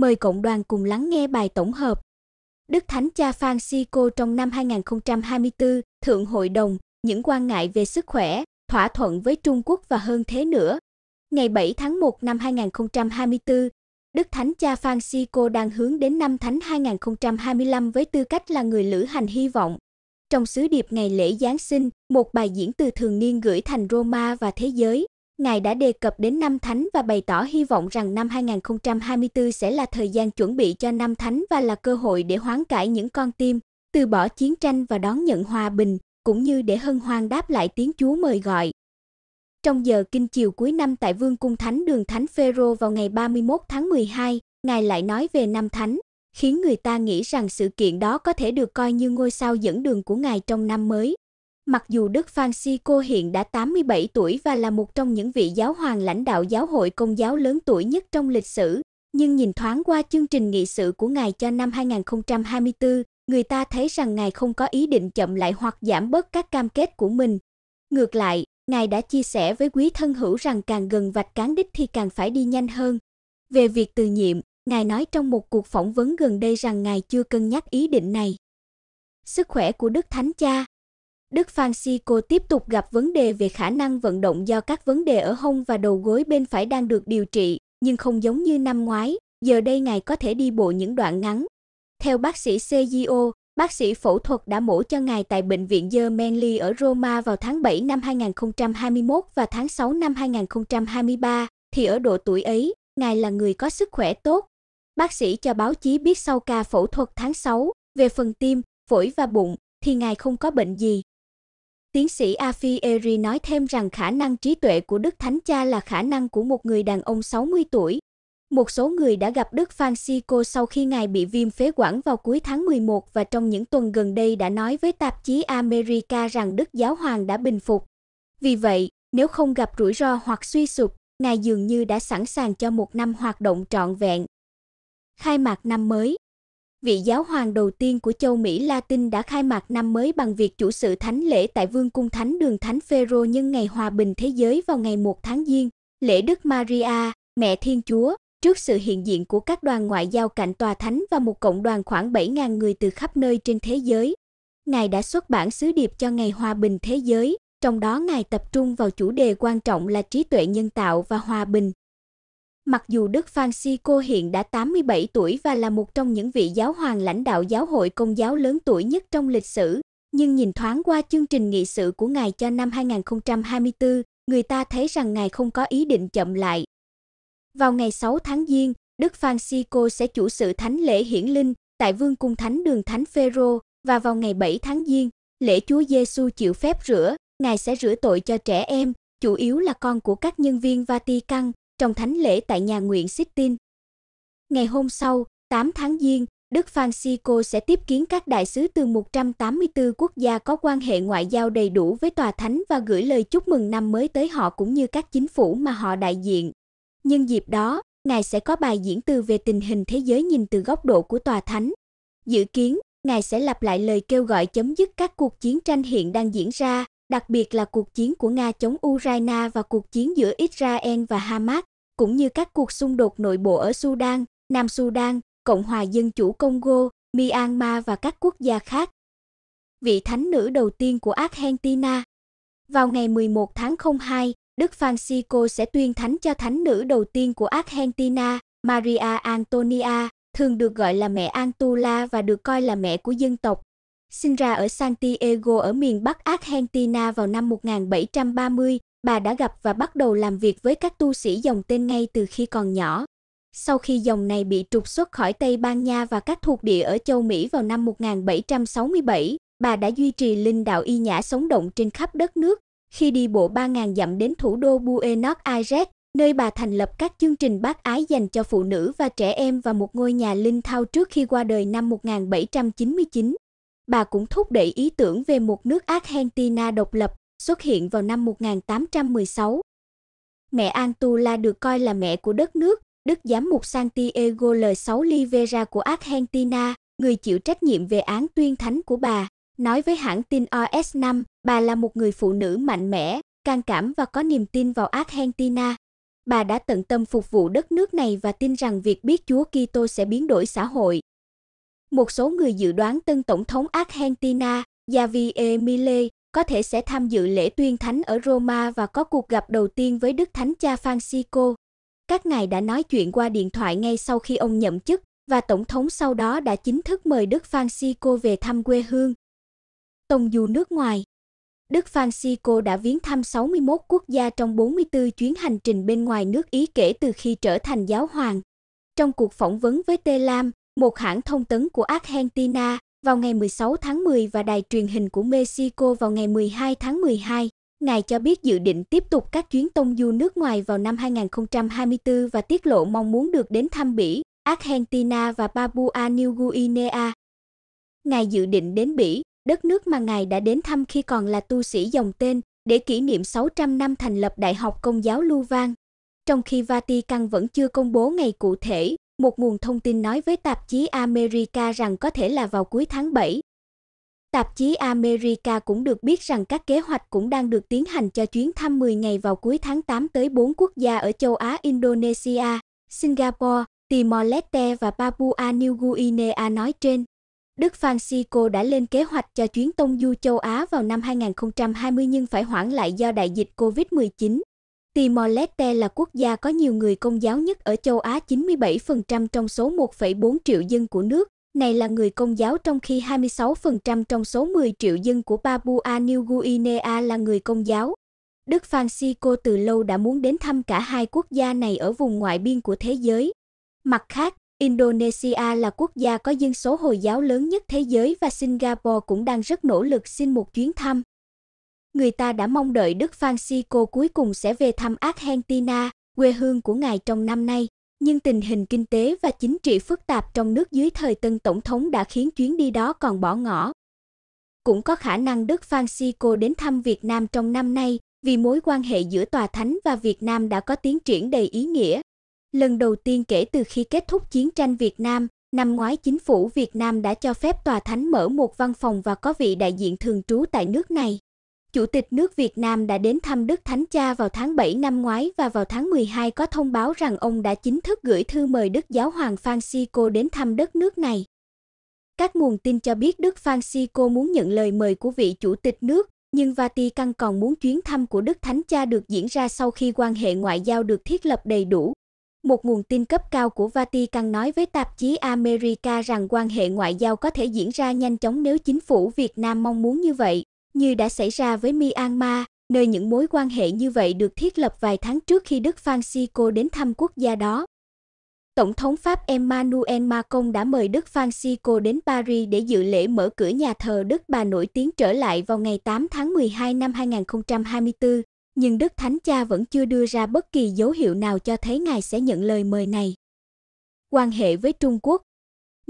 mời cộng đoàn cùng lắng nghe bài tổng hợp. Đức Thánh Cha Francisco trong năm 2024, Thượng Hội đồng, những quan ngại về sức khỏe, thỏa thuận với Trung Quốc và hơn thế nữa. Ngày 7 tháng 1 năm 2024, Đức Thánh Cha Francisco đang hướng đến năm Thánh 2025 với tư cách là người lữ hành hy vọng. Trong sứ điệp ngày lễ Giáng sinh, một bài diễn từ thường niên gửi thành Roma và thế giới, Ngài đã đề cập đến năm thánh và bày tỏ hy vọng rằng năm 2024 sẽ là thời gian chuẩn bị cho năm thánh và là cơ hội để hoán cải những con tim, từ bỏ chiến tranh và đón nhận hòa bình, cũng như để hân hoan đáp lại tiếng Chúa mời gọi. Trong giờ kinh chiều cuối năm tại Vương cung Thánh đường Thánh Phêrô vào ngày 31 tháng 12, Ngài lại nói về năm thánh, khiến người ta nghĩ rằng sự kiện đó có thể được coi như ngôi sao dẫn đường của Ngài trong năm mới. Mặc dù Đức Francisco hiện đã 87 tuổi và là một trong những vị giáo hoàng lãnh đạo giáo hội công giáo lớn tuổi nhất trong lịch sử, nhưng nhìn thoáng qua chương trình nghị sự của ngài cho năm 2024, người ta thấy rằng ngài không có ý định chậm lại hoặc giảm bớt các cam kết của mình. Ngược lại, ngài đã chia sẻ với quý thân hữu rằng càng gần vạch cán đích thì càng phải đi nhanh hơn. Về việc từ nhiệm, ngài nói trong một cuộc phỏng vấn gần đây rằng ngài chưa cân nhắc ý định này. Sức khỏe của Đức Thánh Cha Đức Francisco tiếp tục gặp vấn đề về khả năng vận động do các vấn đề ở hông và đầu gối bên phải đang được điều trị, nhưng không giống như năm ngoái, giờ đây ngài có thể đi bộ những đoạn ngắn. Theo bác sĩ Cio, bác sĩ phẫu thuật đã mổ cho ngài tại bệnh viện Gemelli ở Roma vào tháng 7 năm 2021 và tháng 6 năm 2023, thì ở độ tuổi ấy, ngài là người có sức khỏe tốt. Bác sĩ cho báo chí biết sau ca phẫu thuật tháng 6, về phần tim, phổi và bụng thì ngài không có bệnh gì. Tiến sĩ Afieri nói thêm rằng khả năng trí tuệ của Đức Thánh Cha là khả năng của một người đàn ông 60 tuổi. Một số người đã gặp Đức Francisco sau khi ngài bị viêm phế quản vào cuối tháng 11 và trong những tuần gần đây đã nói với tạp chí America rằng Đức Giáo Hoàng đã bình phục. Vì vậy, nếu không gặp rủi ro hoặc suy sụp, ngài dường như đã sẵn sàng cho một năm hoạt động trọn vẹn. Khai mạc năm mới vị giáo hoàng đầu tiên của châu Mỹ Latin đã khai mạc năm mới bằng việc chủ sự thánh lễ tại Vương cung Thánh đường Thánh Phêrô nhân ngày hòa bình thế giới vào ngày 1 tháng Giêng, lễ Đức Maria, Mẹ Thiên Chúa, trước sự hiện diện của các đoàn ngoại giao cạnh tòa thánh và một cộng đoàn khoảng 7.000 người từ khắp nơi trên thế giới. Ngài đã xuất bản sứ điệp cho ngày hòa bình thế giới, trong đó Ngài tập trung vào chủ đề quan trọng là trí tuệ nhân tạo và hòa bình. Mặc dù Đức Francisco hiện đã 87 tuổi và là một trong những vị giáo hoàng lãnh đạo giáo hội công giáo lớn tuổi nhất trong lịch sử, nhưng nhìn thoáng qua chương trình nghị sự của ngài cho năm 2024, người ta thấy rằng ngài không có ý định chậm lại. Vào ngày 6 tháng Giêng, Đức Francisco sẽ chủ sự thánh lễ hiển linh tại Vương cung Thánh đường Thánh Phêrô và vào ngày 7 tháng Giêng, lễ Chúa Giêsu chịu phép rửa, ngài sẽ rửa tội cho trẻ em, chủ yếu là con của các nhân viên Vatican trong thánh lễ tại nhà nguyện Sistine. Ngày hôm sau, 8 tháng Giêng, Đức Francisco sẽ tiếp kiến các đại sứ từ 184 quốc gia có quan hệ ngoại giao đầy đủ với tòa thánh và gửi lời chúc mừng năm mới tới họ cũng như các chính phủ mà họ đại diện. Nhân dịp đó, ngài sẽ có bài diễn từ về tình hình thế giới nhìn từ góc độ của tòa thánh. Dự kiến, ngài sẽ lặp lại lời kêu gọi chấm dứt các cuộc chiến tranh hiện đang diễn ra, đặc biệt là cuộc chiến của Nga chống Ukraine và cuộc chiến giữa Israel và Hamas, cũng như các cuộc xung đột nội bộ ở Sudan, Nam Sudan, Cộng hòa Dân chủ Congo, Myanmar và các quốc gia khác. Vị thánh nữ đầu tiên của Argentina Vào ngày 11 tháng 02, Đức Francisco sẽ tuyên thánh cho thánh nữ đầu tiên của Argentina, Maria Antonia, thường được gọi là mẹ Antula và được coi là mẹ của dân tộc Sinh ra ở Santiago ở miền Bắc Argentina vào năm 1730, bà đã gặp và bắt đầu làm việc với các tu sĩ dòng tên ngay từ khi còn nhỏ. Sau khi dòng này bị trục xuất khỏi Tây Ban Nha và các thuộc địa ở châu Mỹ vào năm 1767, bà đã duy trì linh đạo y nhã sống động trên khắp đất nước, khi đi bộ 3.000 dặm đến thủ đô Buenos Aires, nơi bà thành lập các chương trình bác ái dành cho phụ nữ và trẻ em và một ngôi nhà linh thao trước khi qua đời năm 1799 bà cũng thúc đẩy ý tưởng về một nước Argentina độc lập xuất hiện vào năm 1816. Mẹ Antula được coi là mẹ của đất nước, Đức giám mục Santiago L6 Livera của Argentina, người chịu trách nhiệm về án tuyên thánh của bà, nói với hãng tin OS5, bà là một người phụ nữ mạnh mẽ, can đảm và có niềm tin vào Argentina. Bà đã tận tâm phục vụ đất nước này và tin rằng việc biết Chúa Kitô sẽ biến đổi xã hội. Một số người dự đoán tân tổng thống Argentina, Javier Milei, có thể sẽ tham dự lễ tuyên thánh ở Roma và có cuộc gặp đầu tiên với Đức Thánh Cha Francisco. Các ngài đã nói chuyện qua điện thoại ngay sau khi ông nhậm chức và tổng thống sau đó đã chính thức mời Đức Francisco về thăm quê hương. Tông du nước ngoài Đức Francisco đã viếng thăm 61 quốc gia trong 44 chuyến hành trình bên ngoài nước Ý kể từ khi trở thành giáo hoàng. Trong cuộc phỏng vấn với Tê Lam, một hãng thông tấn của Argentina vào ngày 16 tháng 10 và đài truyền hình của Mexico vào ngày 12 tháng 12. Ngài cho biết dự định tiếp tục các chuyến tông du nước ngoài vào năm 2024 và tiết lộ mong muốn được đến thăm Bỉ, Argentina và Papua New Guinea. Ngài dự định đến Bỉ, đất nước mà ngài đã đến thăm khi còn là tu sĩ dòng tên, để kỷ niệm 600 năm thành lập Đại học Công giáo Luvan. Trong khi Vatican vẫn chưa công bố ngày cụ thể, một nguồn thông tin nói với tạp chí America rằng có thể là vào cuối tháng 7. Tạp chí America cũng được biết rằng các kế hoạch cũng đang được tiến hành cho chuyến thăm 10 ngày vào cuối tháng 8 tới 4 quốc gia ở châu Á Indonesia, Singapore, Timor-Leste và Papua New Guinea nói trên. Đức Francisco đã lên kế hoạch cho chuyến tông du châu Á vào năm 2020 nhưng phải hoãn lại do đại dịch COVID-19. Timor-Leste là quốc gia có nhiều người công giáo nhất ở châu Á 97% trong số 1,4 triệu dân của nước. Này là người công giáo trong khi 26% trong số 10 triệu dân của Papua New Guinea là người công giáo. Đức Francisco từ lâu đã muốn đến thăm cả hai quốc gia này ở vùng ngoại biên của thế giới. Mặt khác, Indonesia là quốc gia có dân số Hồi giáo lớn nhất thế giới và Singapore cũng đang rất nỗ lực xin một chuyến thăm người ta đã mong đợi Đức Francisco cuối cùng sẽ về thăm Argentina, quê hương của ngài trong năm nay. Nhưng tình hình kinh tế và chính trị phức tạp trong nước dưới thời tân tổng thống đã khiến chuyến đi đó còn bỏ ngỏ. Cũng có khả năng Đức Francisco đến thăm Việt Nam trong năm nay vì mối quan hệ giữa Tòa Thánh và Việt Nam đã có tiến triển đầy ý nghĩa. Lần đầu tiên kể từ khi kết thúc chiến tranh Việt Nam, năm ngoái chính phủ Việt Nam đã cho phép Tòa Thánh mở một văn phòng và có vị đại diện thường trú tại nước này. Chủ tịch nước Việt Nam đã đến thăm Đức Thánh Cha vào tháng 7 năm ngoái và vào tháng 12 có thông báo rằng ông đã chính thức gửi thư mời Đức Giáo hoàng Francisco đến thăm đất nước này. Các nguồn tin cho biết Đức Francisco muốn nhận lời mời của vị chủ tịch nước, nhưng Vatican còn muốn chuyến thăm của Đức Thánh Cha được diễn ra sau khi quan hệ ngoại giao được thiết lập đầy đủ. Một nguồn tin cấp cao của Vatican nói với tạp chí America rằng quan hệ ngoại giao có thể diễn ra nhanh chóng nếu chính phủ Việt Nam mong muốn như vậy như đã xảy ra với Myanmar, nơi những mối quan hệ như vậy được thiết lập vài tháng trước khi Đức Francisco đến thăm quốc gia đó. Tổng thống Pháp Emmanuel Macron đã mời Đức Francisco đến Paris để dự lễ mở cửa nhà thờ Đức Bà nổi tiếng trở lại vào ngày 8 tháng 12 năm 2024, nhưng Đức Thánh Cha vẫn chưa đưa ra bất kỳ dấu hiệu nào cho thấy Ngài sẽ nhận lời mời này. Quan hệ với Trung Quốc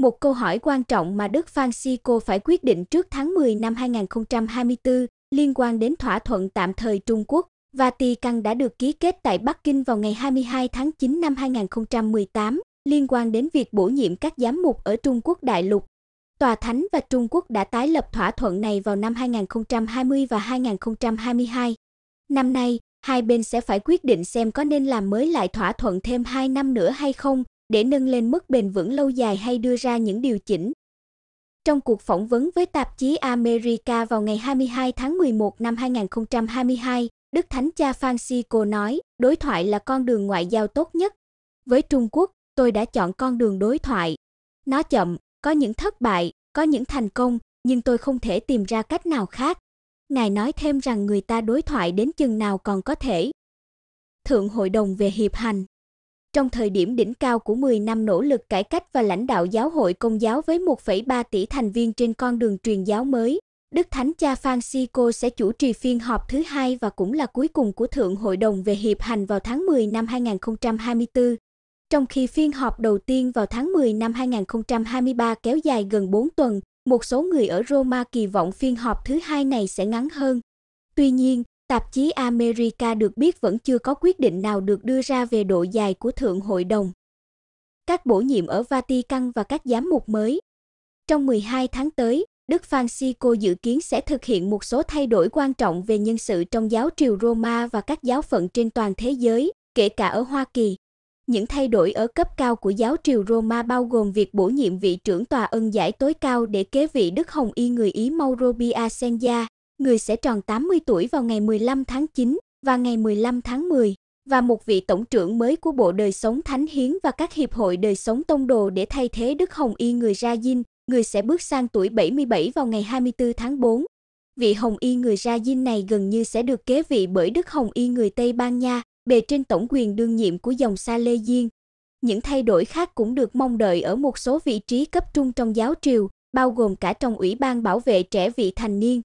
một câu hỏi quan trọng mà Đức Francisco phải quyết định trước tháng 10 năm 2024 liên quan đến thỏa thuận tạm thời Trung Quốc và Vatican đã được ký kết tại Bắc Kinh vào ngày 22 tháng 9 năm 2018 liên quan đến việc bổ nhiệm các giám mục ở Trung Quốc đại lục. Tòa Thánh và Trung Quốc đã tái lập thỏa thuận này vào năm 2020 và 2022. Năm nay, hai bên sẽ phải quyết định xem có nên làm mới lại thỏa thuận thêm 2 năm nữa hay không, để nâng lên mức bền vững lâu dài hay đưa ra những điều chỉnh. Trong cuộc phỏng vấn với tạp chí America vào ngày 22 tháng 11 năm 2022, Đức Thánh Cha Francisco nói, đối thoại là con đường ngoại giao tốt nhất. Với Trung Quốc, tôi đã chọn con đường đối thoại. Nó chậm, có những thất bại, có những thành công, nhưng tôi không thể tìm ra cách nào khác. Ngài nói thêm rằng người ta đối thoại đến chừng nào còn có thể. Thượng hội đồng về hiệp hành trong thời điểm đỉnh cao của 10 năm nỗ lực cải cách và lãnh đạo giáo hội công giáo với 1,3 tỷ thành viên trên con đường truyền giáo mới, Đức Thánh Cha Francisco sẽ chủ trì phiên họp thứ hai và cũng là cuối cùng của Thượng Hội đồng về hiệp hành vào tháng 10 năm 2024, trong khi phiên họp đầu tiên vào tháng 10 năm 2023 kéo dài gần 4 tuần, một số người ở Roma kỳ vọng phiên họp thứ hai này sẽ ngắn hơn. Tuy nhiên, Tạp chí America được biết vẫn chưa có quyết định nào được đưa ra về độ dài của Thượng Hội đồng. Các bổ nhiệm ở Vatican và các giám mục mới. Trong 12 tháng tới, Đức Francisco dự kiến sẽ thực hiện một số thay đổi quan trọng về nhân sự trong giáo triều Roma và các giáo phận trên toàn thế giới, kể cả ở Hoa Kỳ. Những thay đổi ở cấp cao của giáo triều Roma bao gồm việc bổ nhiệm vị trưởng tòa ân giải tối cao để kế vị Đức Hồng Y người Ý Mauro Piacenza, người sẽ tròn 80 tuổi vào ngày 15 tháng 9 và ngày 15 tháng 10 và một vị tổng trưởng mới của Bộ Đời Sống Thánh Hiến và các hiệp hội đời sống tông đồ để thay thế Đức Hồng Y người Ra Dinh, người sẽ bước sang tuổi 77 vào ngày 24 tháng 4. Vị Hồng Y người Ra Dinh này gần như sẽ được kế vị bởi Đức Hồng Y người Tây Ban Nha, bề trên tổng quyền đương nhiệm của dòng Sa Lê Diên. Những thay đổi khác cũng được mong đợi ở một số vị trí cấp trung trong giáo triều, bao gồm cả trong Ủy ban Bảo vệ Trẻ Vị Thành Niên,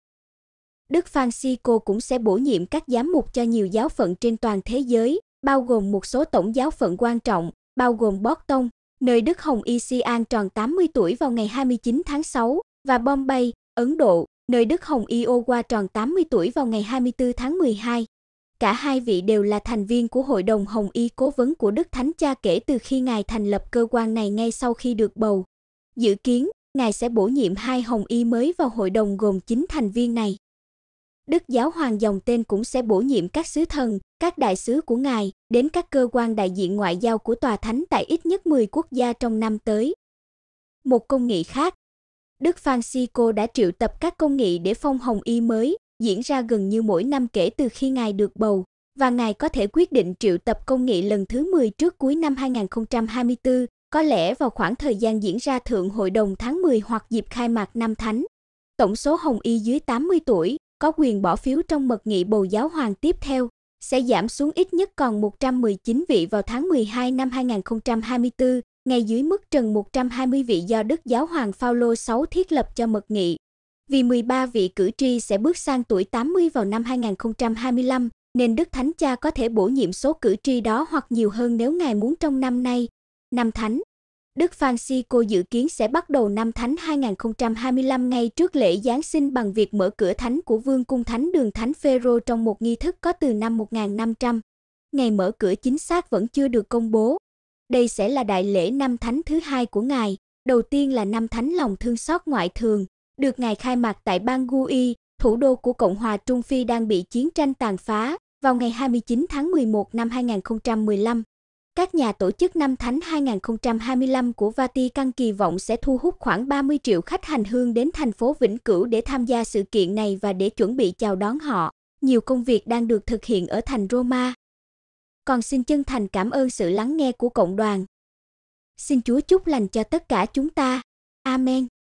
Đức Francisco cũng sẽ bổ nhiệm các giám mục cho nhiều giáo phận trên toàn thế giới, bao gồm một số tổng giáo phận quan trọng, bao gồm Boston, nơi Đức Hồng Y Sian tròn 80 tuổi vào ngày 29 tháng 6, và Bombay, Ấn Độ, nơi Đức Hồng y Owa tròn 80 tuổi vào ngày 24 tháng 12. Cả hai vị đều là thành viên của Hội đồng Hồng Y cố vấn của Đức Thánh Cha kể từ khi Ngài thành lập cơ quan này ngay sau khi được bầu. Dự kiến, Ngài sẽ bổ nhiệm hai Hồng Y mới vào hội đồng gồm 9 thành viên này. Đức Giáo Hoàng dòng tên cũng sẽ bổ nhiệm các sứ thần, các đại sứ của Ngài đến các cơ quan đại diện ngoại giao của Tòa Thánh tại ít nhất 10 quốc gia trong năm tới. Một công nghị khác, Đức Francisco đã triệu tập các công nghị để phong hồng y mới, diễn ra gần như mỗi năm kể từ khi Ngài được bầu, và Ngài có thể quyết định triệu tập công nghị lần thứ 10 trước cuối năm 2024, có lẽ vào khoảng thời gian diễn ra Thượng Hội đồng tháng 10 hoặc dịp khai mạc năm Thánh. Tổng số hồng y dưới 80 tuổi có quyền bỏ phiếu trong mật nghị bầu giáo hoàng tiếp theo, sẽ giảm xuống ít nhất còn 119 vị vào tháng 12 năm 2024, ngay dưới mức trần 120 vị do Đức Giáo hoàng Phaolô 6 thiết lập cho mật nghị. Vì 13 vị cử tri sẽ bước sang tuổi 80 vào năm 2025, nên Đức Thánh Cha có thể bổ nhiệm số cử tri đó hoặc nhiều hơn nếu Ngài muốn trong năm nay. Năm Thánh Đức Francisco dự kiến sẽ bắt đầu năm Thánh 2025 ngay trước lễ Giáng sinh bằng việc mở cửa thánh của Vương cung Thánh đường Thánh Phêrô trong một nghi thức có từ năm 1500. Ngày mở cửa chính xác vẫn chưa được công bố. Đây sẽ là đại lễ năm thánh thứ hai của ngài, đầu tiên là năm thánh lòng thương xót ngoại thường, được ngài khai mạc tại Bangui, thủ đô của Cộng hòa Trung Phi đang bị chiến tranh tàn phá, vào ngày 29 tháng 11 năm 2015. Các nhà tổ chức năm thánh 2025 của Vatican kỳ vọng sẽ thu hút khoảng 30 triệu khách hành hương đến thành phố Vĩnh Cửu để tham gia sự kiện này và để chuẩn bị chào đón họ. Nhiều công việc đang được thực hiện ở thành Roma. Còn xin chân thành cảm ơn sự lắng nghe của cộng đoàn. Xin Chúa chúc lành cho tất cả chúng ta. Amen.